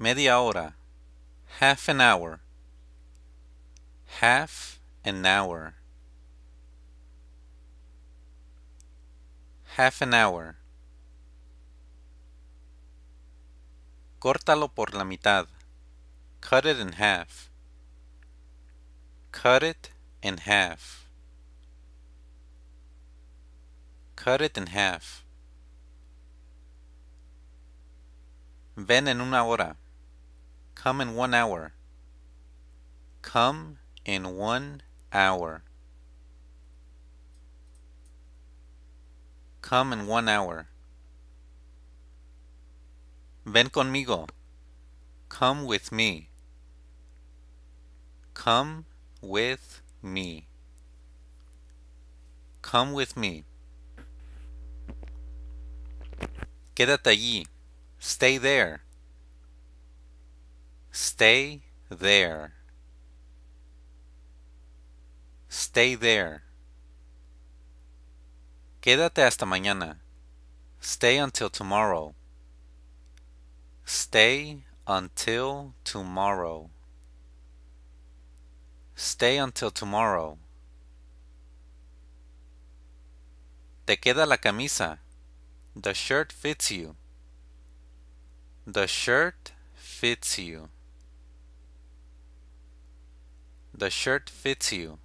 media hora, half an hour, half an hour, half an hour. Córtalo por la mitad, cut it in half, cut it in half, cut it in half. Ven en una hora. Come in one hour. Come in one hour. Come in one hour. Ven conmigo. Come with me. Come with me. Come with me. Quédate allí. Stay there. Stay there. Stay there. Quédate hasta mañana. Stay until tomorrow. Stay until tomorrow. Stay until tomorrow. Te queda la camisa. The shirt fits you. The shirt fits you. The shirt fits you.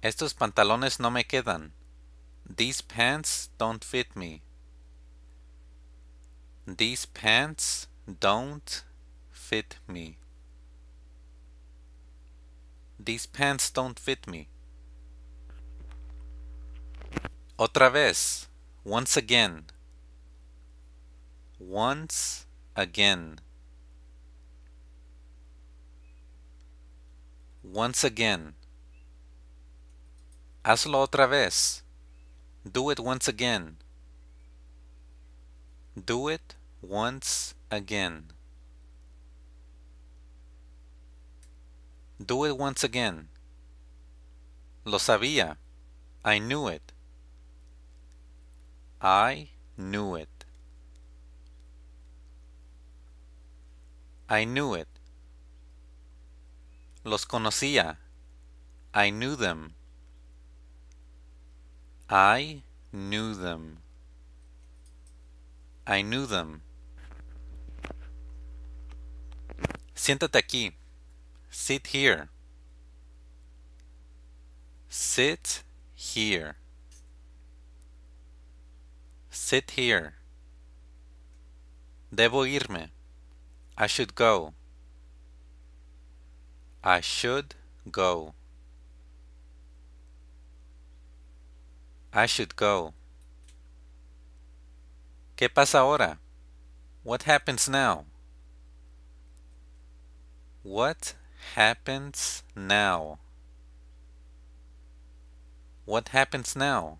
Estos pantalones no me quedan. These pants don't fit me. These pants don't fit me. These pants don't fit me. Otra vez. Once again. Once again. once again. Hazlo otra vez. Do it once again. Do it once again. Do it once again. Lo sabía. I knew it. I knew it. I knew it. Los conocía. I knew them. I knew them. I knew them. Siéntate aquí. Sit here. Sit here. Sit here. Debo irme. I should go. I should go. I should go. ¿Qué pasa ahora? What happens now? What happens now? What happens now?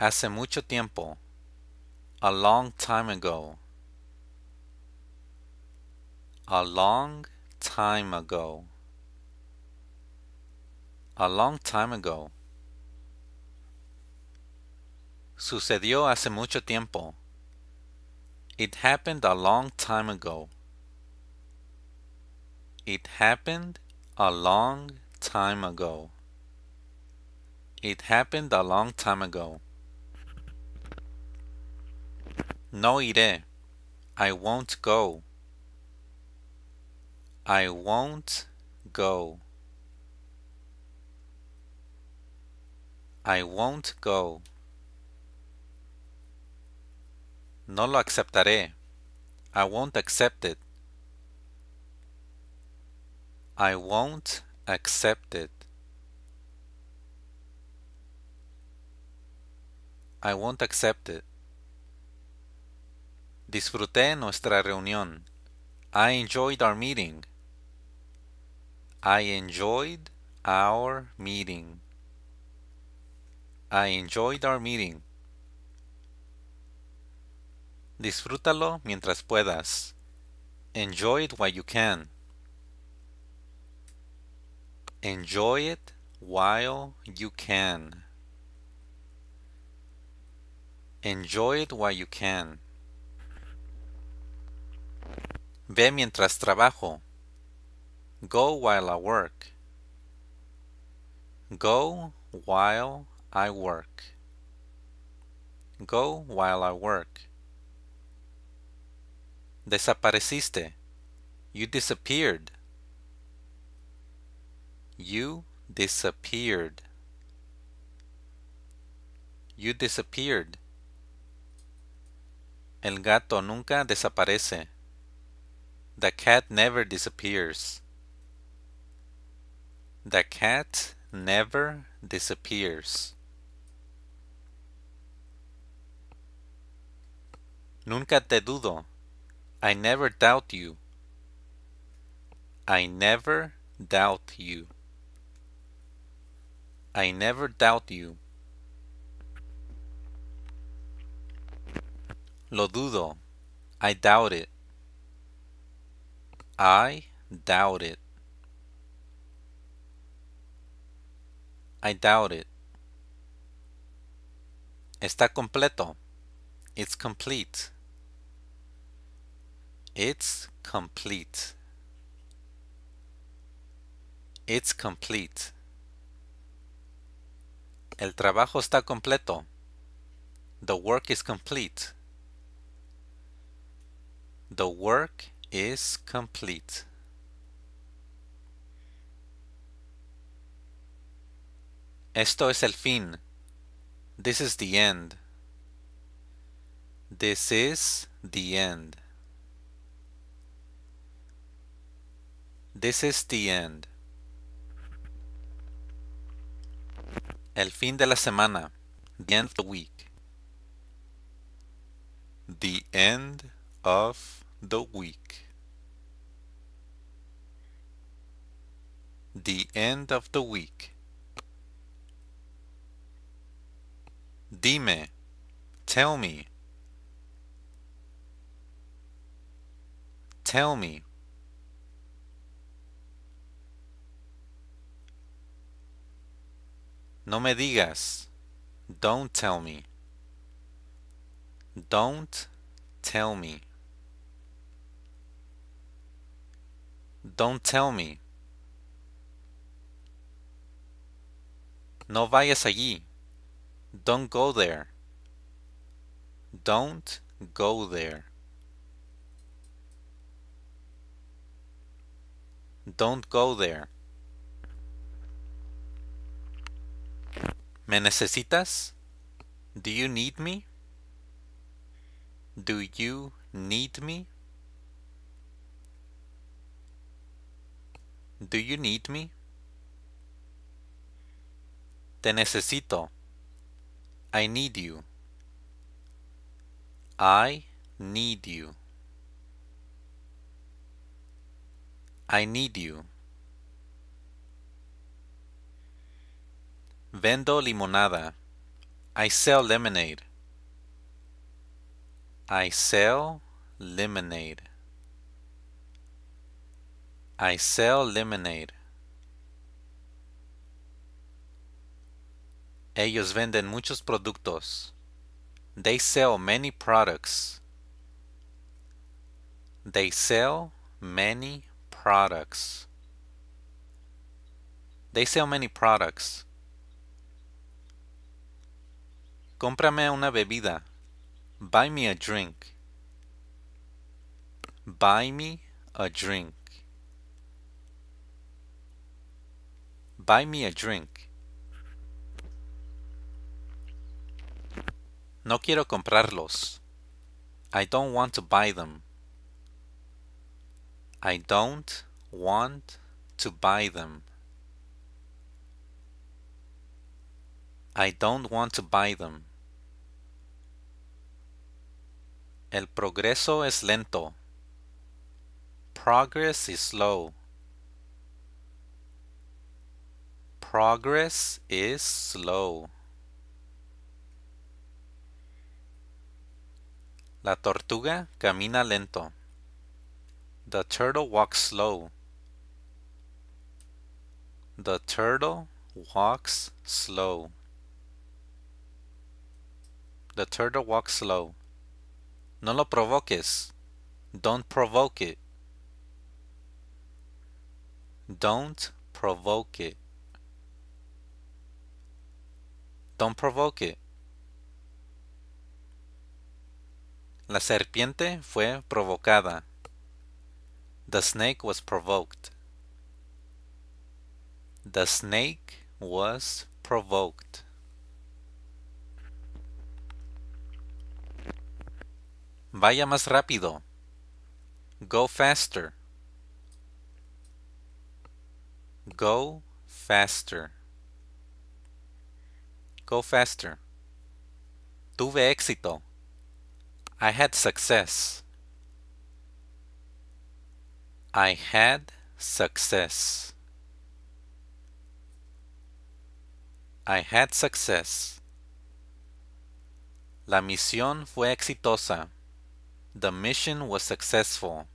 Hace mucho tiempo. A long time ago. A long time ago. A long time ago. Sucedió hace mucho tiempo. It happened a long time ago. It happened a long time ago. It happened a long time ago. No iré. I won't go. I won't go. I won't go. No lo aceptaré. I won't accept it. I won't accept it. I won't accept it. Disfruté nuestra reunión. I enjoyed our meeting. I enjoyed our meeting. I enjoyed our meeting. Disfrútalo mientras puedas. Enjoy it while you can. Enjoy it while you can. Enjoy it while you can. Ve mientras trabajo. Go while I work. Go while I work. Go while I work. Desapareciste. You disappeared. You disappeared. You disappeared. El gato nunca desaparece. The cat never disappears. The cat never disappears. Nunca te dudo. I never doubt you. I never doubt you. I never doubt you. Lo dudo. I doubt it. I doubt it. I doubt it. Está completo. It's complete. It's complete. It's complete. El trabajo está completo. The work is complete. The work is complete. Esto es el fin. This is the end. This is the end. This is the end. El fin de la semana. The end of the week. The end of the week. The end of the week. Dime. Tell me. Tell me. No me digas. Don't tell me. Don't tell me. Don't tell me. No vayas allí. Don't go there. Don't go there. Don't go there. ¿Me necesitas? Do you need me? Do you need me? Do you need me? Te necesito. I need you. I need you. I need you. Vendo limonada. I sell lemonade. I sell lemonade. I sell lemonade. Ellos venden muchos productos. They sell many products. They sell many products. They sell many products. Cómprame una bebida. Buy me a drink. Buy me a drink. Buy me a drink. No quiero comprarlos. I don't want to buy them. I don't want to buy them. I don't want to buy them. El progreso es lento. Progress is slow. Progress is slow. La tortuga camina lento. The turtle walks slow. The turtle walks slow. The turtle walks slow. No lo provoques. Don't provoke it. Don't provoke it. Don't provoke it. La serpiente fue provocada. The snake was provoked. The snake was provoked. Vaya más rápido. Go faster. Go faster. Go faster. Tuve éxito. I had success. I had success. I had success. La misión fue exitosa. The mission was successful.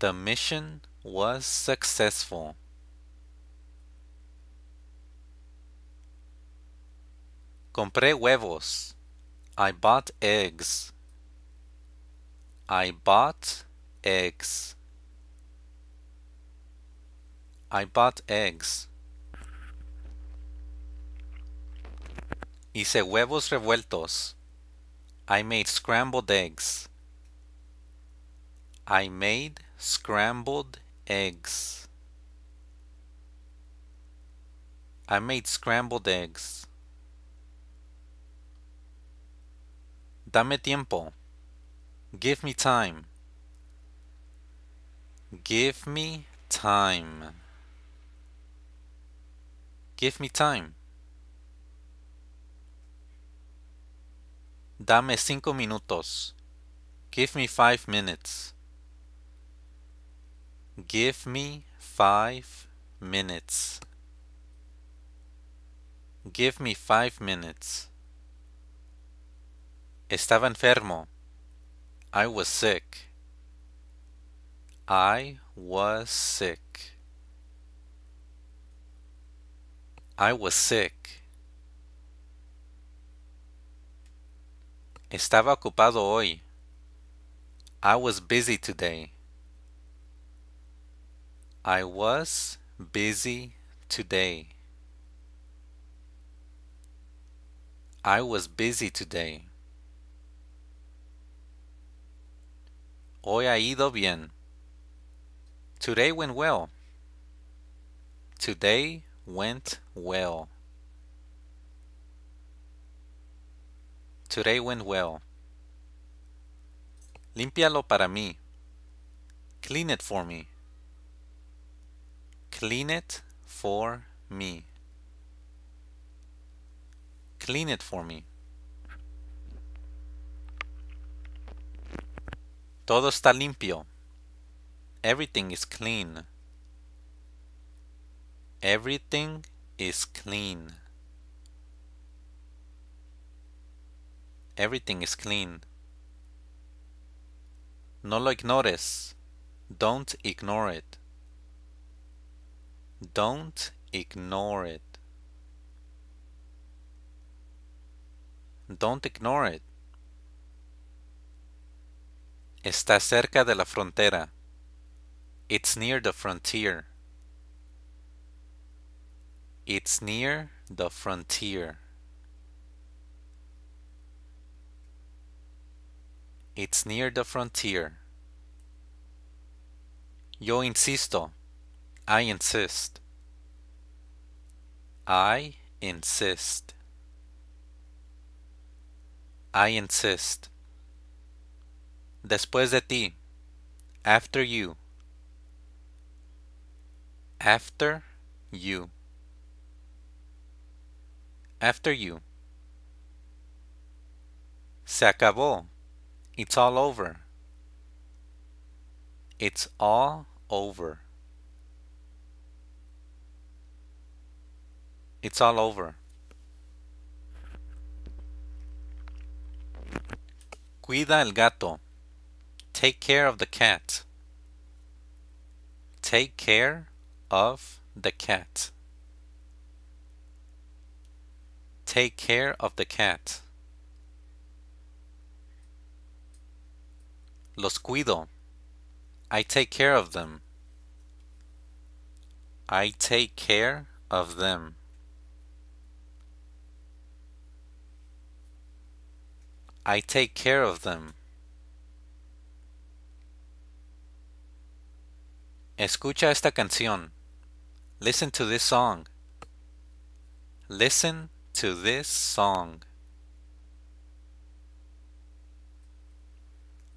The mission was successful. Compré huevos. I bought eggs. I bought eggs. I bought eggs. Hice huevos revueltos. I made scrambled eggs. I made scrambled eggs. I made scrambled eggs. Dame tiempo. Give me time. Give me time. Give me time. Dame cinco minutos. Give me five minutes. Give me five minutes. Give me five minutes. Estaba enfermo. I was sick. I was sick. I was sick. Estaba ocupado hoy. I was busy today. I was busy today. I was busy today. Hoy ha ido bien. Today went well. Today went well. Today went well. Límpialo para mí. Clean it for me. Clean it for me. Clean it for me. Todo está limpio. Everything is clean. Everything is clean. Everything is clean. No lo ignores. Don't ignore it. Don't ignore it. Don't ignore it. Está cerca de la frontera. It's near the frontier. It's near the frontier. It's near the frontier. Yo insisto. I insist. I insist. I insist. Después de ti. After you. After you. After you. Se acabó. It's all over. It's all over. It's all over. Cuida el gato. Take care of the cat. Take care of the cat. Take care of the cat. Los cuido. I take care of them. I take care of them. I take care of them. Escucha esta canción. Listen to this song. Listen to this song.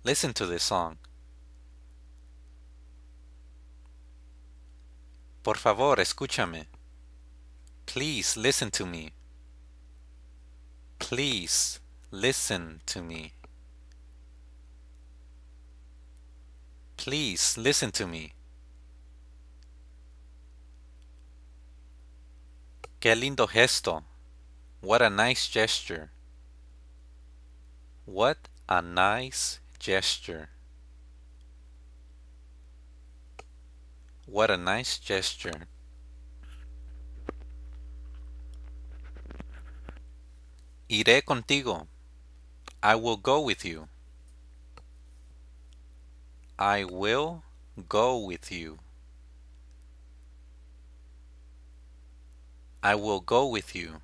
Listen to this song. Por favor, escúchame. Please listen to me. Please listen to me. Please listen to me. Qué lindo gesto. What a nice gesture. What a nice gesture. What a nice gesture. Iré contigo. I will go with you. I will go with you. I will go with you.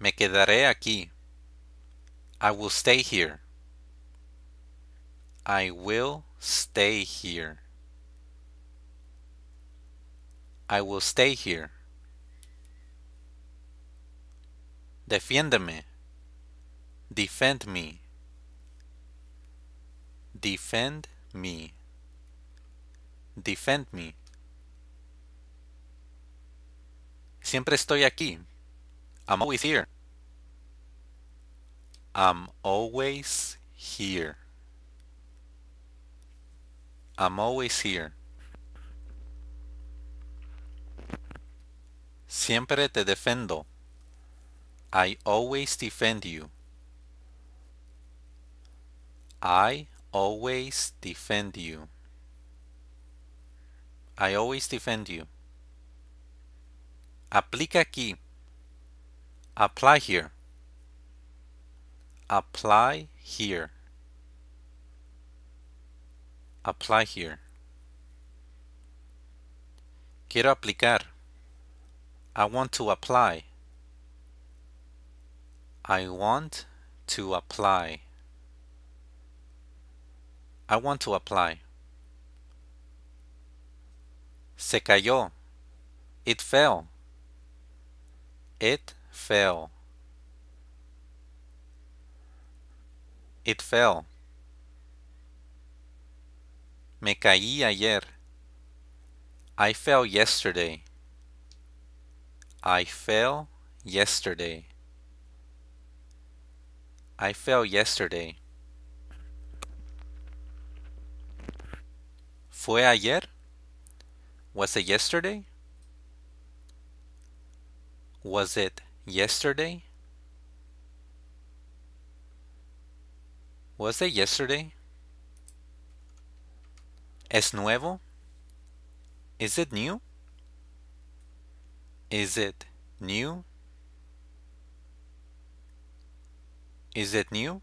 Me quedaré aquí. I will stay here. I will stay here. I will stay here. Defiéndeme. Defend me. Defend me. Defend me. Siempre estoy aquí. I'm always here. I'm always here. I'm always here. Siempre te defiendo. I always defend you. I always defend you. I always defend you. Aplica aquí. Apply here. Apply here. Apply here. Quiero aplicar. I want to apply. I want to apply. I want to apply. Se cayó. It fell. It fell. It fell. Me caí ayer. I fell yesterday. I fell yesterday. I fell yesterday. ¿Fue ayer? Was it yesterday? Was it yesterday? Was it yesterday? Es nuevo? Is it new? Is it new? Is it new?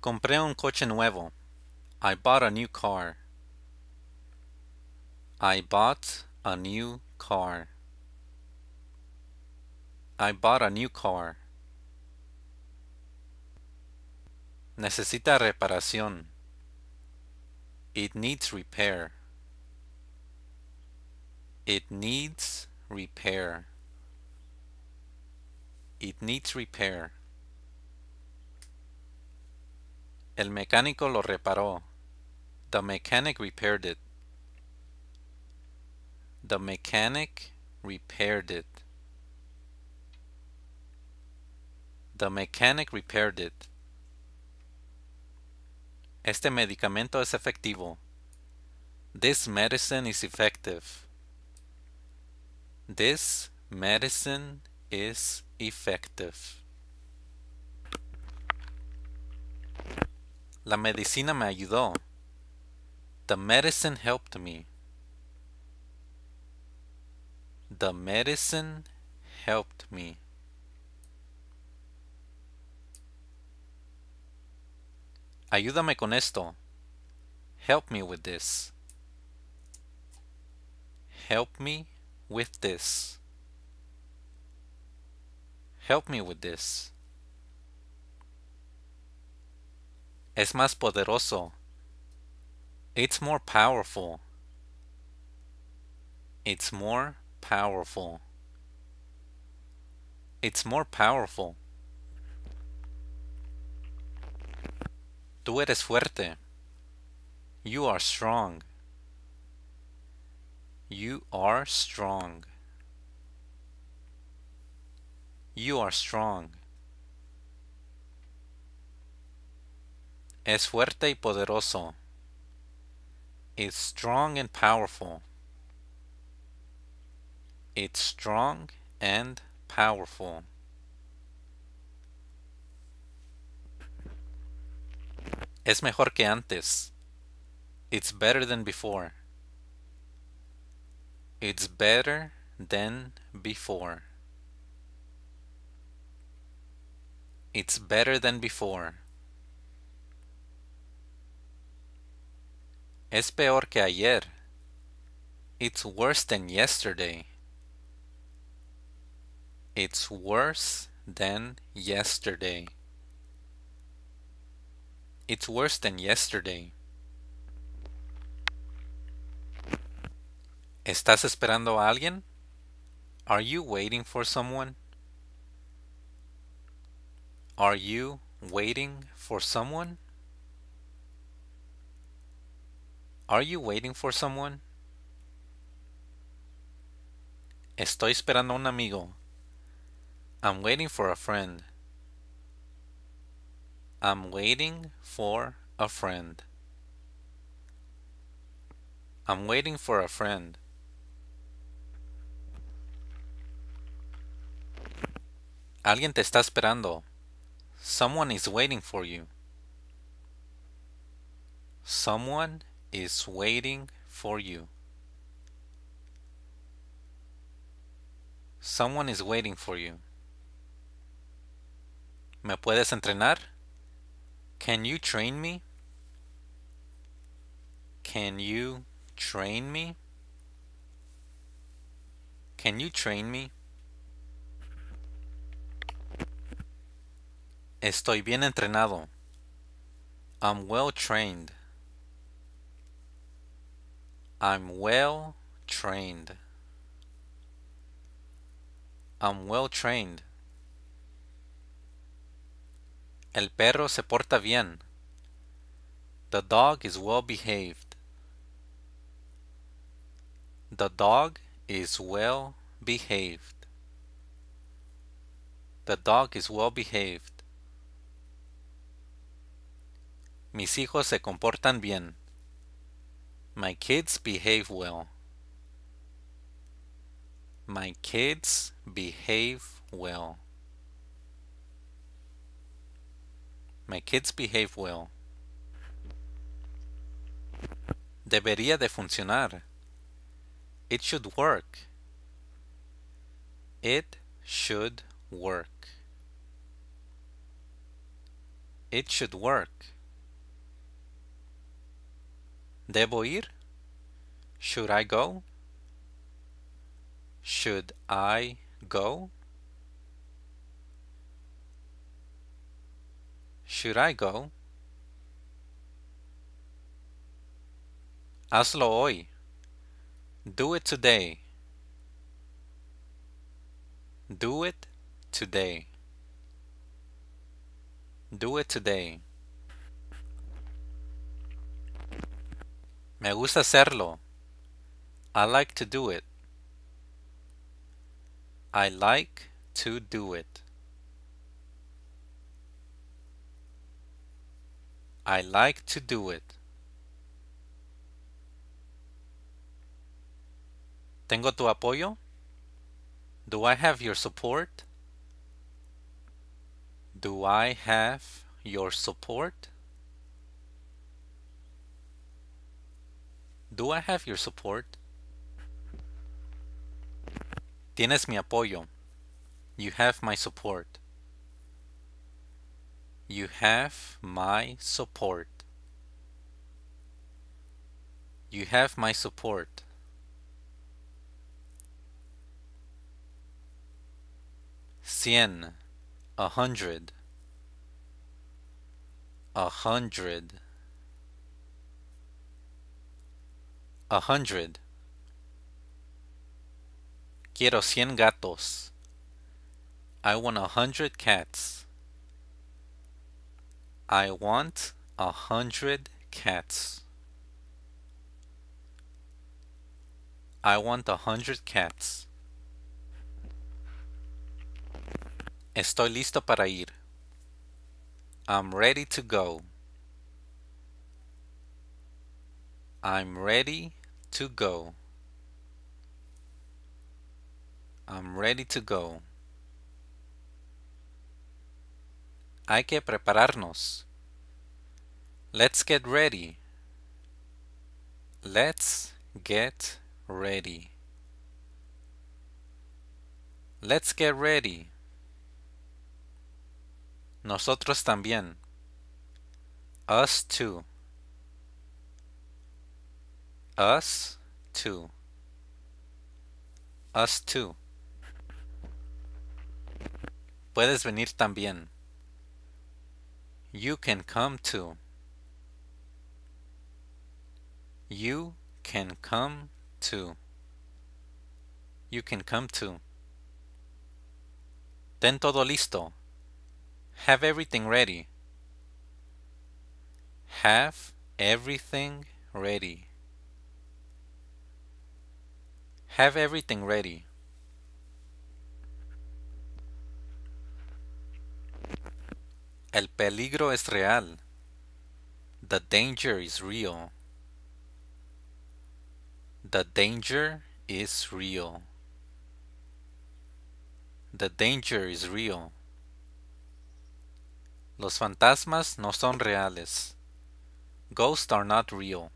Compré un coche nuevo. I bought a new car. I bought a new car. I bought a new car. Necesita reparación. It needs repair. It needs repair. It needs repair. El mecánico lo reparó. The mechanic repaired it. The mechanic repaired it. The mechanic repaired it. Este medicamento es efectivo. This medicine is effective. This medicine is effective. La medicina me ayudó. The medicine helped me. The medicine helped me. Ayúdame con esto. Help me with this. Help me with this. Help me with this. Es más poderoso. It's more powerful. It's more powerful. It's more powerful. Tú eres fuerte. You are strong. You are strong. You are strong. Es fuerte y poderoso. Is strong and powerful. It's strong and powerful. Es mejor que antes. It's better than before. It's better than before. It's better than before. Es peor que ayer. It's worse than yesterday. It's worse than yesterday. It's worse than yesterday. ¿Estás esperando a alguien? Are you waiting for someone? Are you waiting for someone? Are you waiting for someone? Estoy esperando a un amigo. I'm waiting for a friend. I'm waiting for a friend. I'm waiting for a friend. Alguien te está esperando. Someone is waiting for you. Someone is waiting for you. Someone is waiting for you. ¿Me puedes entrenar? Can you train me? Can you train me? Can you train me? Estoy bien entrenado. I'm well trained. I'm well trained. I'm well trained. El perro se porta bien. The dog is well behaved. The dog is well behaved. The dog is well behaved. Mis hijos se comportan bien. My kids behave well. My kids behave well. My kids behave well. Debería de funcionar. It should work. It should work. It should work. Debo ir? Should I go? Should I go? Should I go? Hazlo hoy. Do it today. Do it today. Do it today. Me gusta hacerlo. I like to do it. I like to do it. I like to do it. Tengo tu apoyo? Do I have your support? Do I have your support? Do I have your support? Tienes mi apoyo. You have my support. You have my support. You have my support. Cien, a hundred, a hundred, a hundred. Quiero cien gatos. I want a hundred cats. I want a hundred cats. I want a hundred cats. Estoy listo para ir. I'm ready to go. I'm ready to go. I'm ready to go. Hay que prepararnos. Let's get ready. Let's get ready. Let's get ready. Nosotros también. Us too. Us too. Us too. Puedes venir también. you can come to. You can come to. You can come to. Ten todo listo. Have everything ready. Have everything ready. Have everything ready. El peligro es real. The danger is real. The danger is real. The danger is real. Los fantasmas no son reales. Ghosts are not real.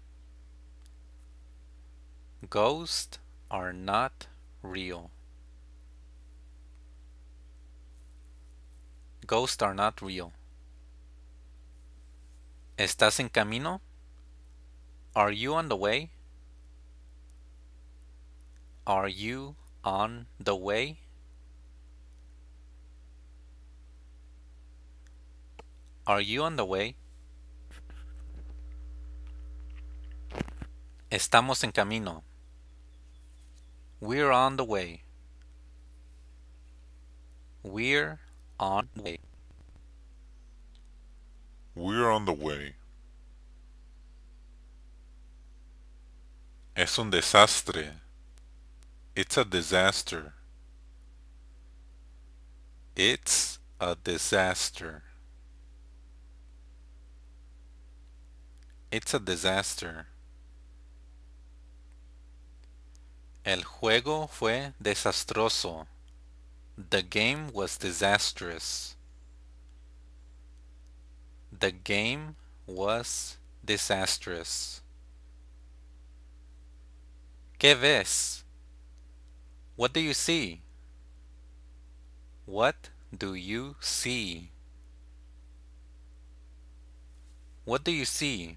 Ghosts are not real. Ghosts are not real. ¿Estás en camino? Are you on the way? Are you on the way? Are you on the way? Estamos en camino. We're on the way. We're on the way. We're on the way. Es un desastre. It's a disaster. It's a disaster. It's a disaster. El juego fue desastroso. The game was disastrous. The game was disastrous. ¿Qué ves? What do you see? What do you see? What do you see?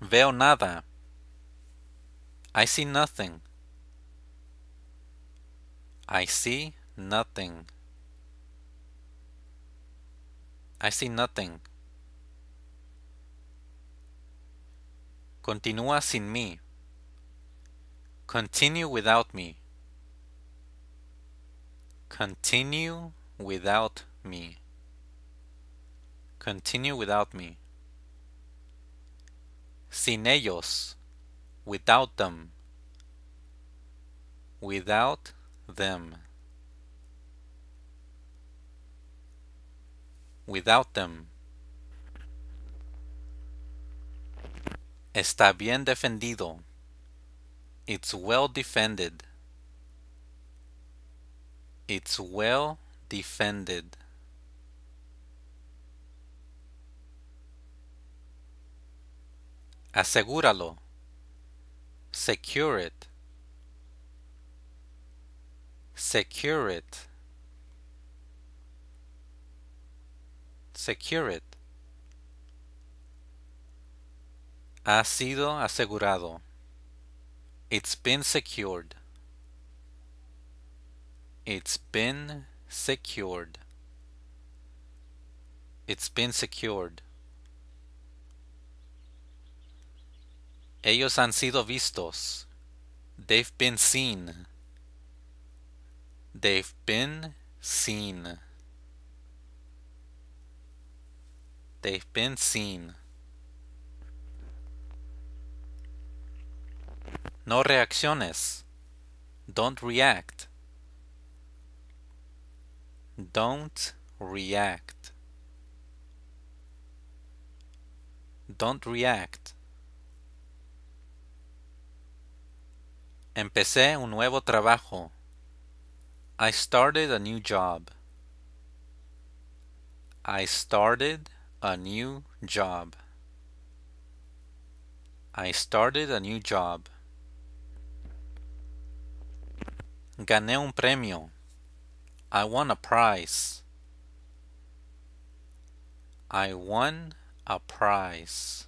Veo nada. I see nothing. I see nothing. I see nothing. Continúa sin mí. Continue without me. Continue without me. Continue without me. Sin ellos. Without them. Without them. without them. Está bien defendido. It's well defended. It's well defended. Asegúralo. Secure it. Secure it. Ha sido asegurado. It's been secured. It's been secured. It's been secured. Ellos han sido vistos. They've been seen. They've been seen. They've been seen. No reacciones. Don't react. Don't react. Don't react. Empecé un nuevo trabajo. I started a new job. I started a new job. I started a new job. Gané un premio. I won a prize. I won a prize.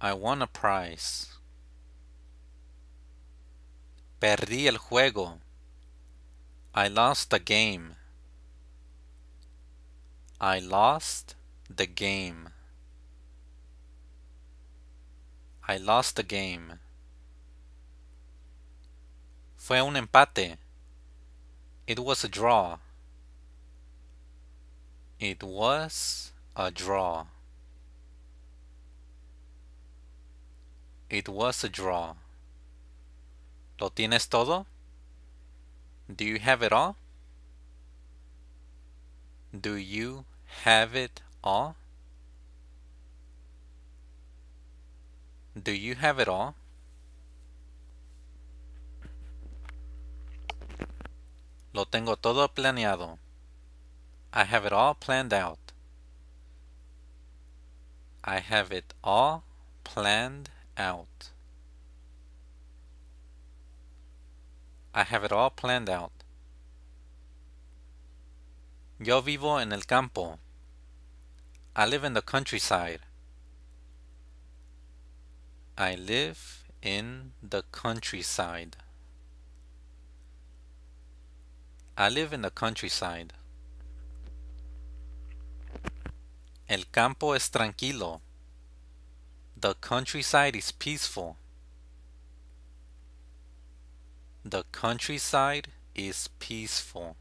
I won a prize. Perdí el juego. I lost the game. I lost the game. I lost the game. Fue un empate. It was a draw. It was a draw. It was a draw. ¿Lo tienes todo? Do you have it all? Do you have it all? Do you have it all? Lo tengo todo planeado. I have it all planned out. I have it all planned out. I have it all planned out. Yo vivo en el campo. I live in the countryside. I live in the countryside. I live in the countryside. El campo es tranquilo. The countryside is peaceful. The countryside is peaceful.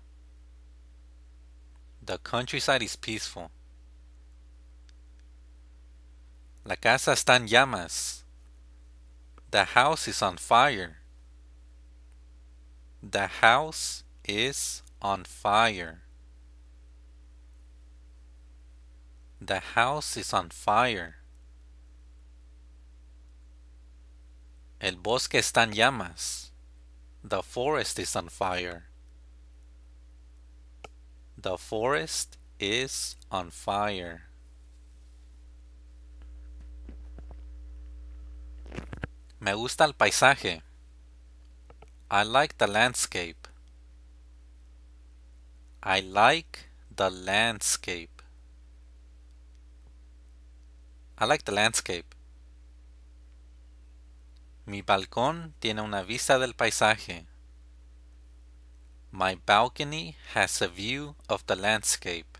The countryside is peaceful. La casa está en llamas. The house is on fire. The house is on fire. The house is on fire. El bosque está en llamas. The forest is on fire. The forest is on fire. Me gusta el paisaje. I like the landscape. I like the landscape. I like the landscape. Mi balcón tiene una vista del paisaje. My balcony has a view of the landscape.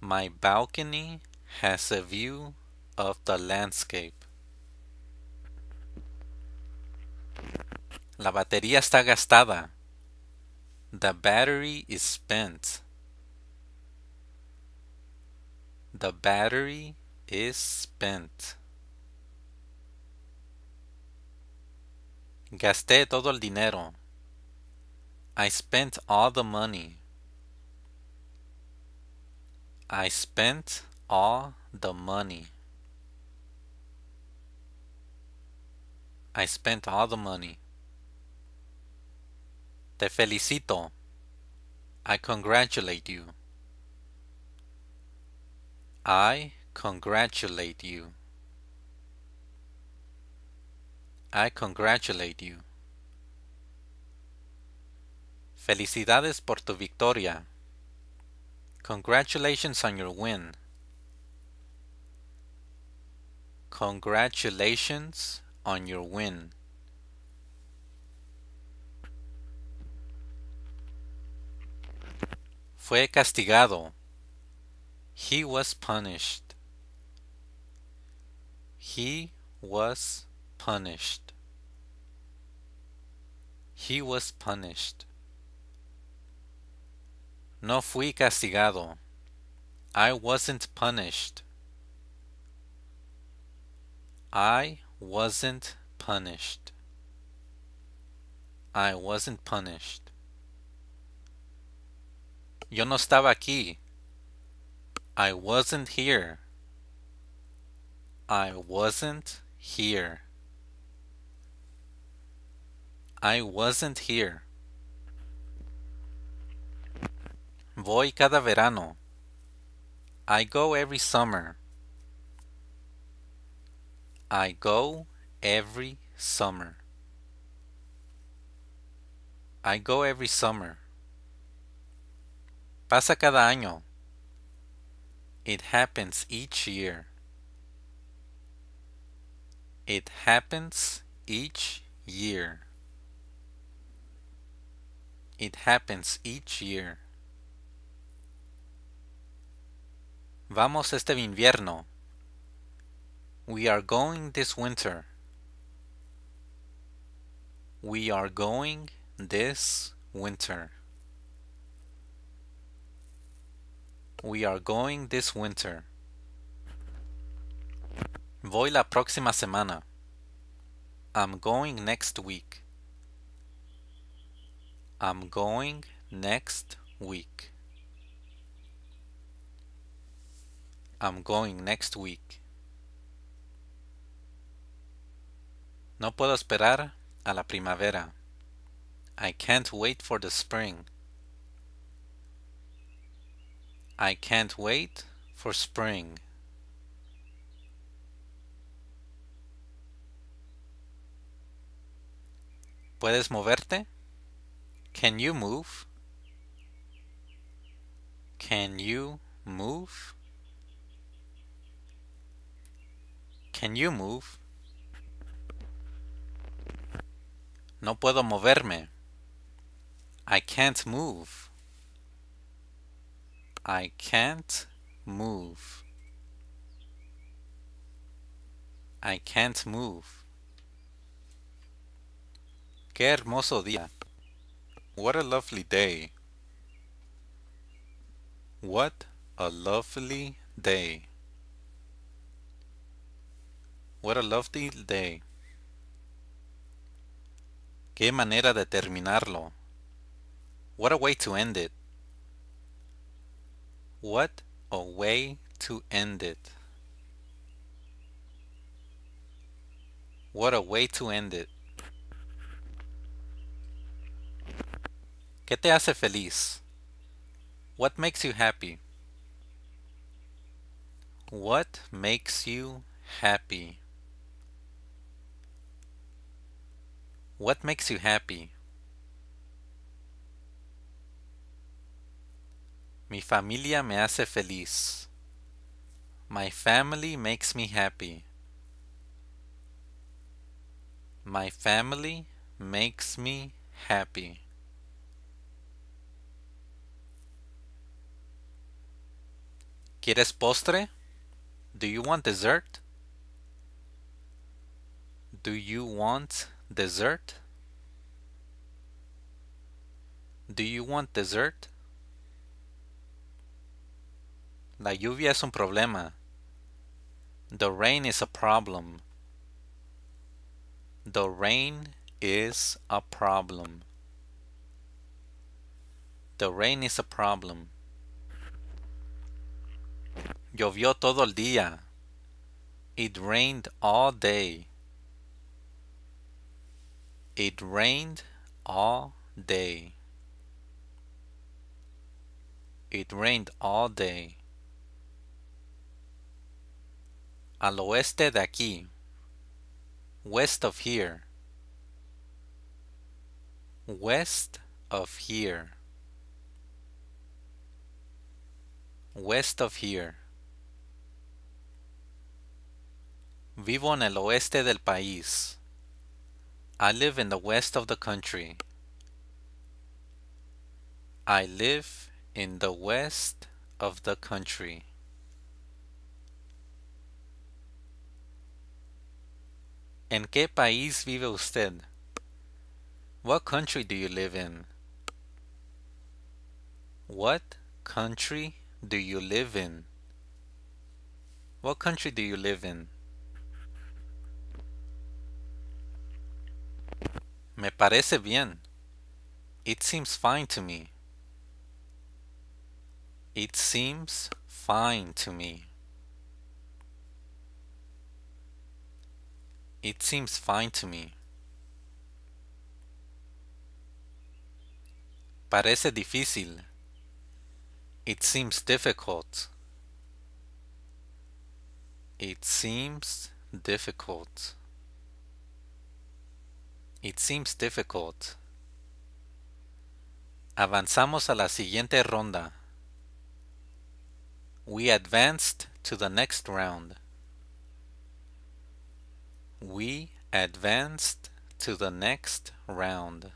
My balcony has a view of the landscape. La batería está gastada. The battery is spent. The battery is spent. Gasté todo el dinero. I spent all the money. I spent all the money. I spent all the money. Te felicito. I congratulate you. I congratulate you. I congratulate you. Felicidades por tu victoria. Congratulations on your win. Congratulations on your win. Fue castigado. He was punished. He was punished. He was punished. No fui castigado. I wasn't punished. I wasn't punished. I wasn't punished. Yo no estaba aquí. I wasn't here. I wasn't here. I wasn't here. Voy cada verano. I go every summer. I go every summer. I go every summer. Pasa cada año. It happens each year. It happens each year. It happens each year. Vamos este invierno. We are going this winter. We are going this winter. We are going this winter. Voy la próxima semana. I'm going next week. I'm going next week. I'm going next week. No puedo esperar a la primavera. I can't wait for the spring. I can't wait for spring. ¿Puedes moverte? Can you move? Can you move? Can you move? No puedo moverme. I can't move. I can't move. I can't move. Qué hermoso día. What a lovely day. What a lovely day. What a lovely day. Qué manera de terminarlo. What a way to end it. What a way to end it. What a way to end it. ¿Qué te hace feliz? What makes you happy? What makes you happy? What makes you happy? Mi familia me hace feliz. My family makes me happy. My family makes me happy. ¿Quieres postre? Do you want dessert? Do you want Dessert? Do you want dessert? La lluvia es un problema. The rain is a problem. The rain is a problem. The rain is a problem. Llovió todo el día. It rained all day. It rained all day. It rained all day. Al oeste de aquí. West of here. West of here. West of here. Vivo en el oeste del país. I live in the west of the country. I live in the west of the country. ¿En qué país vive usted? What country do you live in? What country do you live in? What country do you live in? Me parece bien. It seems fine to me. It seems fine to me. It seems fine to me. Parece difícil. It seems difficult. It seems difficult. It seems difficult. Avanzamos a la siguiente ronda. We advanced to the next round. We advanced to the next round.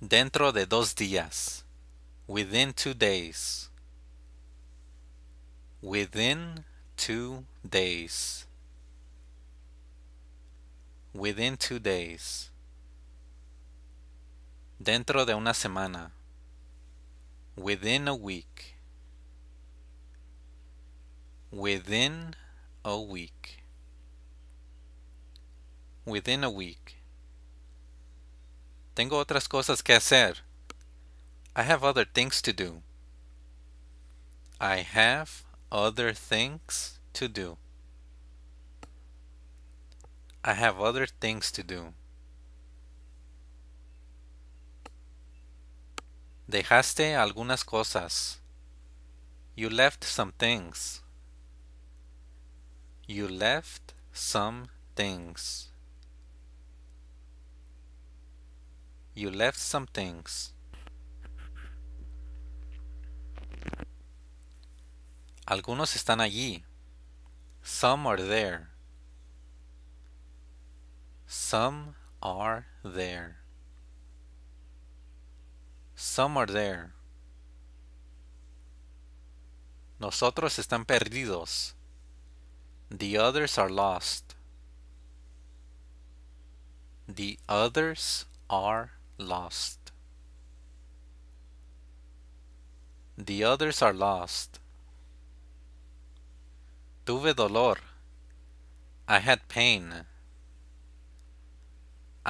Dentro de dos días. Within two days. Within two days within two days, dentro de una semana, within a week, within a week, within a week. Tengo otras cosas que hacer. I have other things to do. I have other things to do. I have other things to do. Dejaste algunas cosas. You left some things. You left some things. You left some things. Algunos están allí. Some are there. Some are there. Some are there. Nosotros están perdidos. The others are lost. The others are lost. The others are lost. Tuve dolor. I had pain.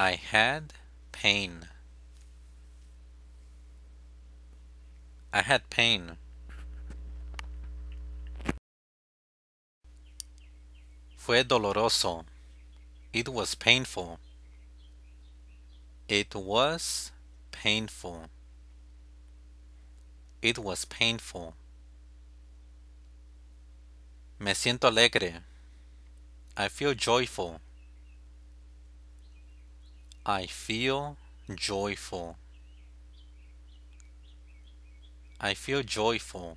I had pain. I had pain. Fue doloroso. It was painful. It was painful. It was painful. Me siento alegre. I feel joyful. I feel joyful. I feel joyful.